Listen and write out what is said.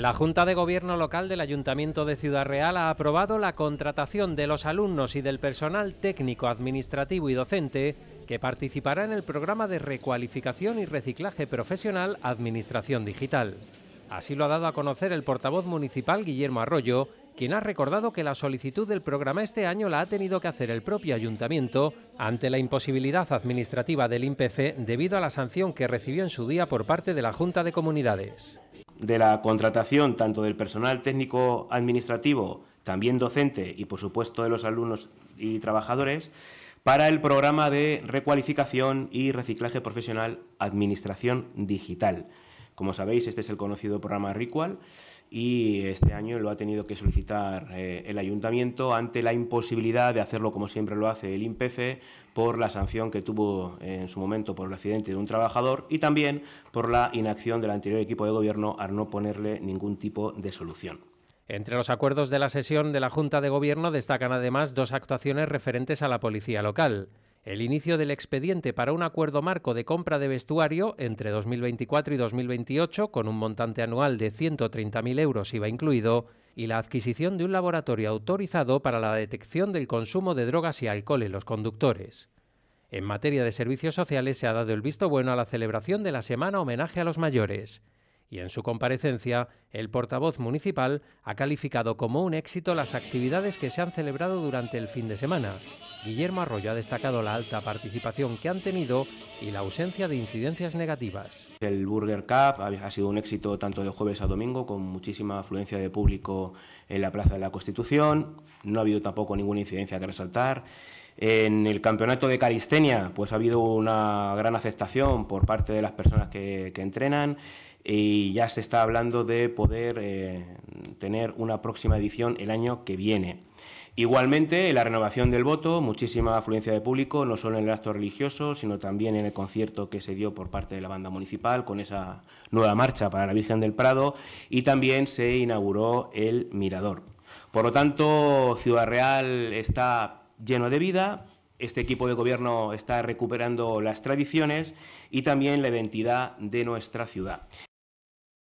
La Junta de Gobierno Local del Ayuntamiento de Ciudad Real ha aprobado la contratación de los alumnos y del personal técnico, administrativo y docente que participará en el programa de recualificación y reciclaje profesional Administración Digital. Así lo ha dado a conocer el portavoz municipal Guillermo Arroyo, quien ha recordado que la solicitud del programa este año la ha tenido que hacer el propio ayuntamiento ante la imposibilidad administrativa del IMPEFE debido a la sanción que recibió en su día por parte de la Junta de Comunidades de la contratación tanto del personal técnico administrativo, también docente y, por supuesto, de los alumnos y trabajadores, para el programa de recualificación y reciclaje profesional Administración Digital. Como sabéis, este es el conocido programa RICUAL y este año lo ha tenido que solicitar eh, el ayuntamiento ante la imposibilidad de hacerlo como siempre lo hace el INPF por la sanción que tuvo en su momento por el accidente de un trabajador y también por la inacción del anterior equipo de gobierno al no ponerle ningún tipo de solución. Entre los acuerdos de la sesión de la Junta de Gobierno destacan además dos actuaciones referentes a la policía local el inicio del expediente para un acuerdo marco de compra de vestuario entre 2024 y 2028 con un montante anual de 130.000 euros iba incluido y la adquisición de un laboratorio autorizado para la detección del consumo de drogas y alcohol en los conductores. En materia de servicios sociales se ha dado el visto bueno a la celebración de la Semana Homenaje a los Mayores y en su comparecencia, el portavoz municipal ha calificado como un éxito las actividades que se han celebrado durante el fin de semana, Guillermo Arroyo ha destacado la alta participación que han tenido y la ausencia de incidencias negativas. El Burger Cup ha sido un éxito tanto de jueves a domingo, con muchísima afluencia de público en la Plaza de la Constitución. No ha habido tampoco ninguna incidencia que resaltar. En el campeonato de calistenia, pues ha habido una gran aceptación por parte de las personas que, entrenan y ya se está hablando de poder eh, tener una próxima edición el año que viene. Igualmente, la renovación del voto, muchísima afluencia de público, no solo en el acto religioso, sino también en el concierto que se dio por parte de la banda municipal con esa nueva marcha para la Virgen del Prado y también se inauguró el Mirador. Por lo tanto, Ciudad Real está lleno de vida, este equipo de gobierno está recuperando las tradiciones y también la identidad de nuestra ciudad.